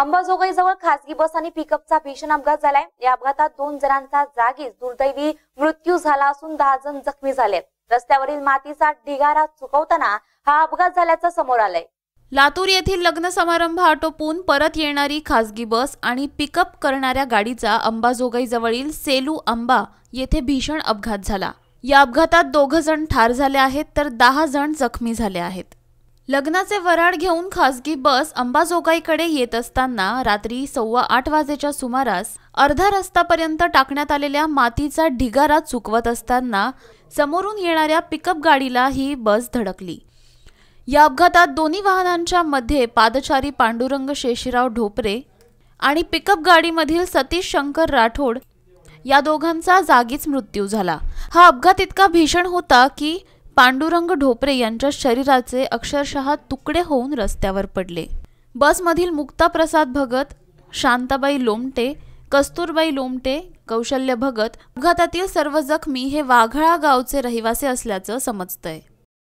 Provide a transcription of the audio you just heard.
अंबाजोगाईजवळ खासगी बस आणि पिकअपचा भीषण अपघात झालाय या अपघातात दोन जणांचा जागीच दुर्दैवी मृत्यू झाला असून दहा जण जखमी झाले रस्त्यावरील मातीचा ढिगारा चुकवताना हा अपघात झाल्याचं समोर आलंय लातूर येथील लग्न समारंभ आटोपून परत येणारी खासगी बस आणि पिकअप करणाऱ्या गाडीचा अंबाजोगाईजवळील सेलू अंबा येथे भीषण अपघात झाला या अपघातात दोघ जण ठार झाले आहेत तर दहा जण जखमी झाले आहेत लग्नाचे वराड घेऊन खासगी बस अंबाजोगाईकडे येत असताना रात्री सव्वा आठ वाजेच्या सुमारास अर्धा रस्तापर्यंत टाकण्यात आलेल्या मातीचा ढिगारा चुकवत असताना समोरून येणाऱ्या पिकअप गाडीला ही बस धडकली या अपघातात दोन्ही वाहनांच्या मध्ये पादचारी पांडुरंग शेषराव ढोपरे आणि पिकअप गाडीमधील सतीश शंकर राठोड या दोघांचा जागीच मृत्यू झाला हा अपघात इतका भीषण होता की पांडुरंग ढोपरे यांच्या शरीराचे अक्षरशः तुकडे होऊन रस्त्यावर पडले बसमधील मुक्ता प्रसाद भगत शांताबाई लोमटे कस्तुरबाई लोमटे कौशल्य भगत अपघातातील सर्व जखमी हे वाघळा गावचे रहिवासी असल्याचं समजतंय